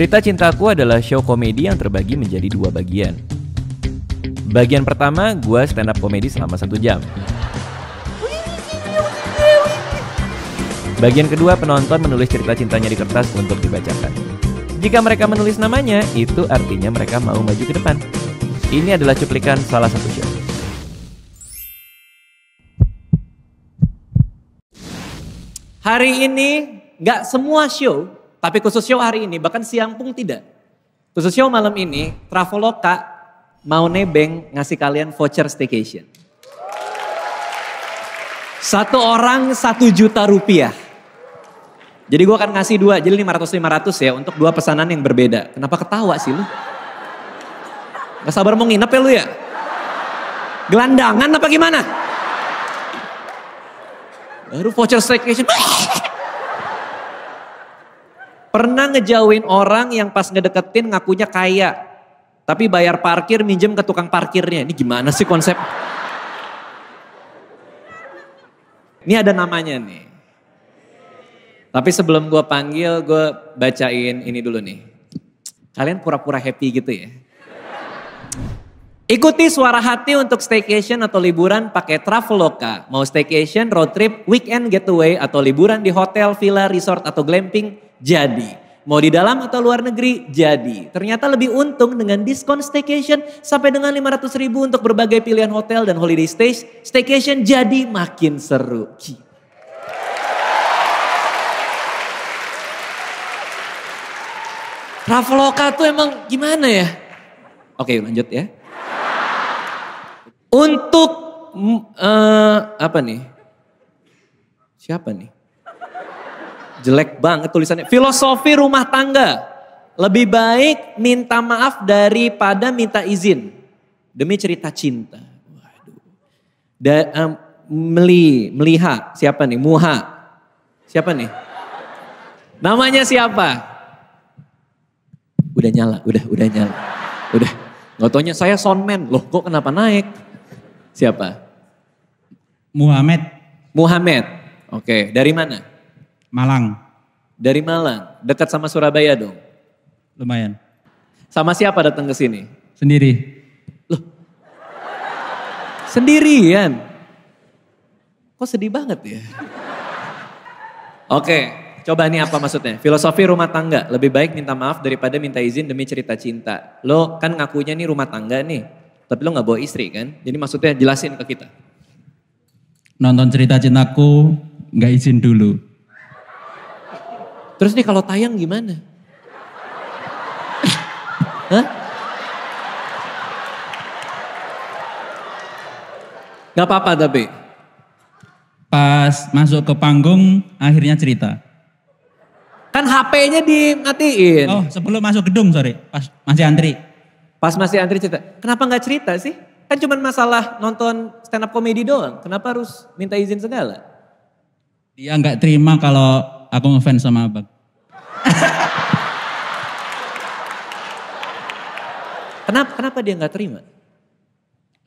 Cerita Cintaku adalah show komedi yang terbagi menjadi dua bagian. Bagian pertama, gue stand up komedi selama satu jam. Bagian kedua, penonton menulis cerita cintanya di kertas untuk dibacakan. Jika mereka menulis namanya, itu artinya mereka mau maju ke depan. Ini adalah cuplikan salah satu show. Hari ini, gak semua show tapi khusus show hari ini, bahkan siang pun tidak. Khusus show malam ini, Traveloka mau nebeng ngasih kalian voucher staycation. Satu orang satu juta rupiah. Jadi gue akan ngasih dua, jadi 500-500 ya untuk dua pesanan yang berbeda. Kenapa ketawa sih lu? Gak sabar mau nginep ya lu ya? Gelandangan apa gimana? Baru voucher staycation. Pernah ngejauhin orang yang pas ngedeketin ngakunya kaya. Tapi bayar parkir minjem ke tukang parkirnya. Ini gimana sih konsep? Ini ada namanya nih. Tapi sebelum gue panggil, gue bacain ini dulu nih. Kalian pura-pura happy gitu ya. Ikuti suara hati untuk staycation atau liburan pakai Traveloka. Mau staycation, road trip, weekend getaway, atau liburan di hotel, villa, resort, atau glamping, jadi. Mau di dalam atau luar negeri? Jadi. Ternyata lebih untung dengan diskon staycation sampai dengan 500 ribu untuk berbagai pilihan hotel dan holiday stay. Staycation jadi makin seru. Traveloka tuh emang gimana ya? Oke lanjut ya. Untuk uh, apa nih? Siapa nih? Jelek banget tulisannya. Filosofi rumah tangga. Lebih baik minta maaf daripada minta izin. Demi cerita cinta. Da, um, meli, melihat. Siapa nih? Muha. Siapa nih? Namanya siapa? Udah nyala, udah, udah nyala. Udah. Gak saya soundman. Loh kok kenapa naik? Siapa? Muhammad. Muhammad. Oke, dari mana? Malang. Dari Malang, dekat sama Surabaya dong. Lumayan. Sama siapa datang ke sini? Sendiri. Loh. Sendirian. Kok sedih banget ya? Oke, coba nih apa maksudnya? Filosofi rumah tangga, lebih baik minta maaf daripada minta izin demi cerita cinta. Lo kan ngakunya nih rumah tangga nih, tapi lo nggak bawa istri kan? Jadi maksudnya jelasin ke kita. Nonton cerita cintaku, nggak izin dulu. Terus nih kalau tayang gimana? Hah? Gak apa-apa tapi. Pas masuk ke panggung akhirnya cerita. Kan HP-nya dimatiin. Oh sebelum masuk gedung sorry. Pas masih antri. Pas masih antri cerita. Kenapa gak cerita sih? Kan cuma masalah nonton stand up comedy doang. Kenapa harus minta izin segala? Dia nggak terima kalau aku ngefans sama abang. kenapa kenapa dia nggak terima?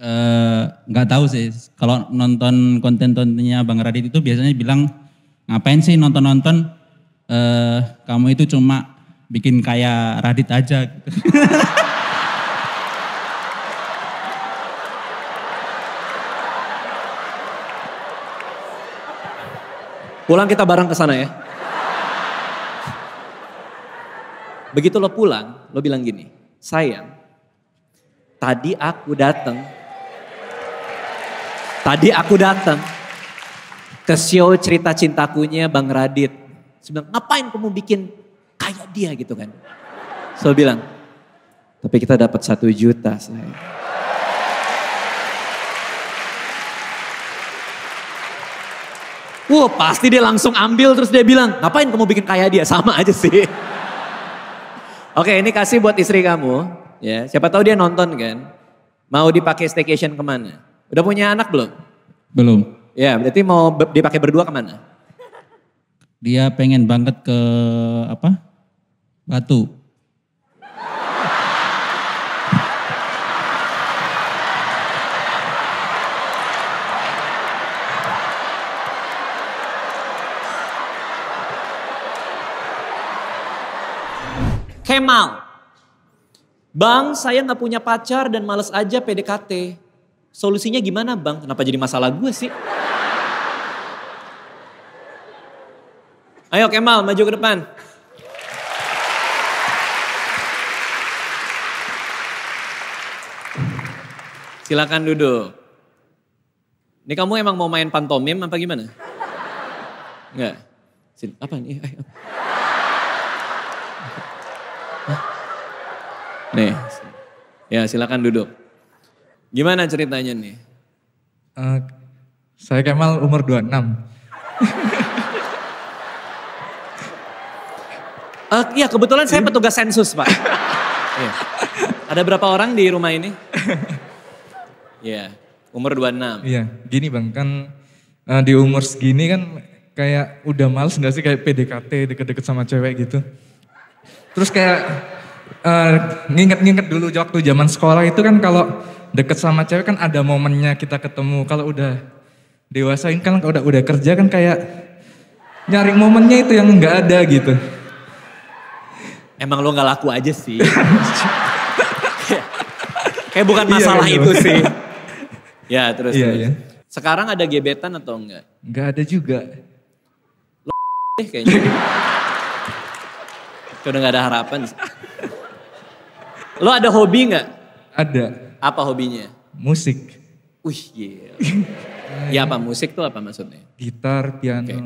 Eh, nggak uh, tahu sih. Kalau nonton konten-kontennya Bang Radit itu biasanya bilang ngapain sih nonton-nonton? Uh, kamu itu cuma bikin kayak Radit aja. Gitu. Pulang kita bareng ke sana ya. Begitu lo pulang, lo bilang gini, sayang, tadi aku datang, tadi aku datang ke show cerita cintakunya Bang Radit. sebenernya ngapain kamu bikin kayak dia gitu kan. so, bilang, tapi kita dapat satu juta saya. Wah wow, pasti dia langsung ambil terus dia bilang, ngapain kamu bikin kayak dia? Sama aja sih. Oke, ini kasih buat istri kamu. Ya, siapa tahu dia nonton kan. Mau dipakai staycation kemana? Udah punya anak belum? Belum. Ya, berarti mau dipakai berdua kemana? Dia pengen banget ke apa? Batu. Kemal. Bang, saya nggak punya pacar dan males aja PDKT. Solusinya gimana bang? Kenapa jadi masalah gue sih? Ayo Kemal, maju ke depan. Silakan duduk. Ini kamu emang mau main pantomim apa gimana? Enggak. Apa nih? Ayo. Nih. Ya, silakan duduk. Gimana ceritanya nih? Uh, saya Kemal umur 26. uh, eh, iya, kebetulan saya iya. petugas sensus, Pak. ya. Ada berapa orang di rumah ini? Iya, yeah. umur 26. Iya, gini Bang, kan uh, di umur segini kan kayak udah males gak sih kayak PDKT deket-deket sama cewek gitu. Terus kayak nginget eh, nginget-nginget dulu waktu zaman sekolah itu kan kalau deket sama cewek kan ada momennya kita ketemu. Kalau udah dewasa ini kan udah udah kerja kan kayak nyari momennya itu yang nggak ada gitu. Emang lo nggak laku aja sih. kayak bukan iya, masalah iya, itu iya. sih. ya terus. Iya, terus. Iya. Sekarang ada gebetan atau enggak? Enggak ada juga. Lo deh kayaknya. Udah gak ada harapan. Lo ada hobi nggak? Ada. Apa hobinya? Musik. Wih, yeah. ya apa musik tuh apa maksudnya? Gitar, piano. Okay.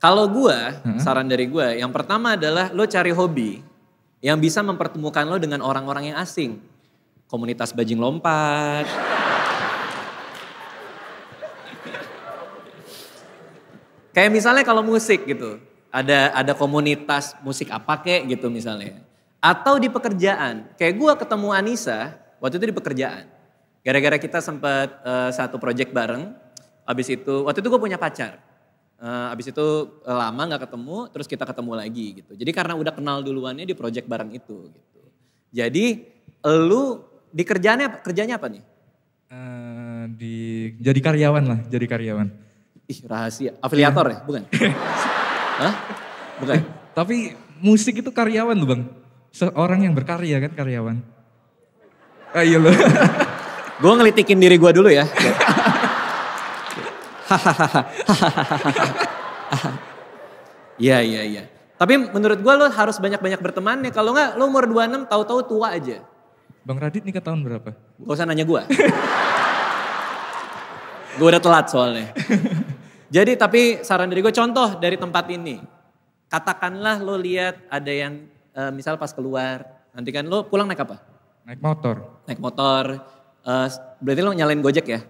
Kalau gue, saran dari gue, yang pertama adalah lo cari hobi yang bisa mempertemukan lo dengan orang-orang yang asing. Komunitas bajing lompat. Kayak misalnya kalau musik gitu, ada ada komunitas musik apa kek gitu misalnya. Atau di pekerjaan. Kayak gue ketemu Anissa waktu itu di pekerjaan. Gara-gara kita sempat uh, eh, satu project bareng. Abis itu, waktu itu gue punya pacar. Uh, abis itu eh, lama nggak ketemu, terus kita ketemu lagi gitu. Jadi karena udah kenal duluannya di project bareng itu gitu. Jadi lu di kerjanya kerjanya apa nih? Uh, di jadi karyawan lah, jadi karyawan. Ih rahasia, afiliator ya, bukan? Hah? Bukan. Tapi musik itu karyawan tuh bang seorang yang berkarya kan karyawan. Ayo lo. gue ngelitikin diri gue dulu ya. Iya, iya, iya. Tapi menurut gue lo harus banyak-banyak berteman nih ya. Kalau nggak lo umur 26 tahu-tahu tua aja. Bang Radit nikah tahun berapa? Gak usah nanya gue. gue udah telat soalnya. Jadi tapi saran dari gue contoh dari tempat ini. Katakanlah lo lihat ada yang uh, misal pas keluar, nanti kan lo pulang naik apa? Naik motor. Naik motor. Uh, berarti lo nyalain Gojek ya?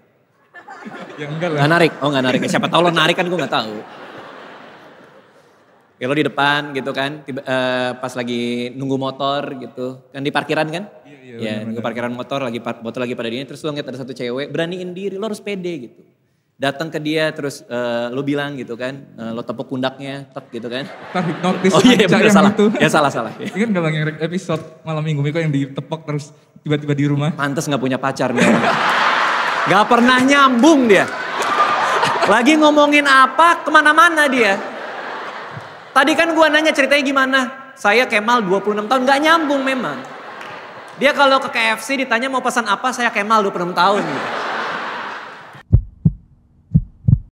ya enggak lah. Gak narik? Oh gak narik. siapa tahu lo narik kan gue gak tahu. Ya lo di depan gitu kan, tiba, uh, pas lagi nunggu motor gitu, kan di parkiran kan? Iya, iya. Ya, nunggu parkiran motor, lagi motor lagi pada dini. terus lo ngeliat ada satu cewek, beraniin diri, lo harus pede gitu datang ke dia terus uh, eh, lo bilang gitu kan uh, lo tepuk pundaknya tep gitu kan tapi notis oh iya, bener, salah itu. ya salah salah ya. kan gak yang episode malam minggu Miko yang ditepok terus tiba-tiba di rumah pantas nggak punya pacar nih nggak pernah nyambung dia lagi ngomongin apa kemana-mana dia tadi kan gua nanya ceritanya gimana saya Kemal 26 tahun nggak nyambung memang dia kalau ke KFC ditanya mau pesan apa saya Kemal 26 tahun gitu.